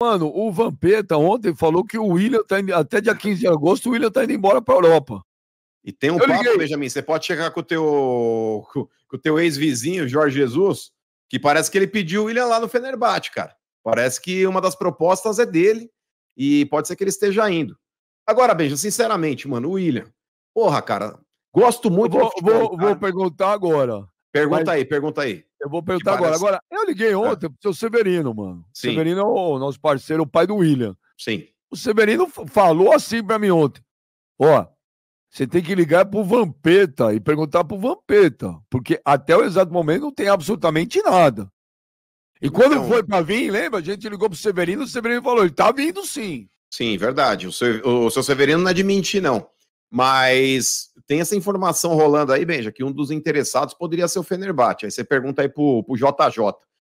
Mano, o Vampeta ontem falou que o William tá indo, até dia 15 de agosto, o William tá indo embora pra Europa. E tem um eu papo, liguei. Benjamin, você pode chegar com o teu, com teu ex-vizinho, Jorge Jesus, que parece que ele pediu o William lá no Fenerbahçe, cara. Parece que uma das propostas é dele e pode ser que ele esteja indo. Agora, Benjamin, sinceramente, mano, o William, porra, cara, gosto muito... Eu vou, vou, cara. vou perguntar agora. Pergunta Mas, aí, pergunta aí. Eu vou perguntar agora. Agora, eu liguei ah. ontem é. pro seu Severino, mano. Sim. Severino é o nosso parceiro, o pai do William. Sim. O Severino falou assim para mim ontem. Ó, você tem que ligar pro Vampeta e perguntar pro Vampeta, porque até o exato momento não tem absolutamente nada. E quando então... foi para vir, lembra? A gente ligou pro Severino, o Severino falou, ele tá vindo sim. Sim, verdade. O seu, o seu Severino não é de mentir, não. Mas tem essa informação rolando aí, Benja, que um dos interessados poderia ser o Fenerbahçe. Aí você pergunta aí pro, pro JJ.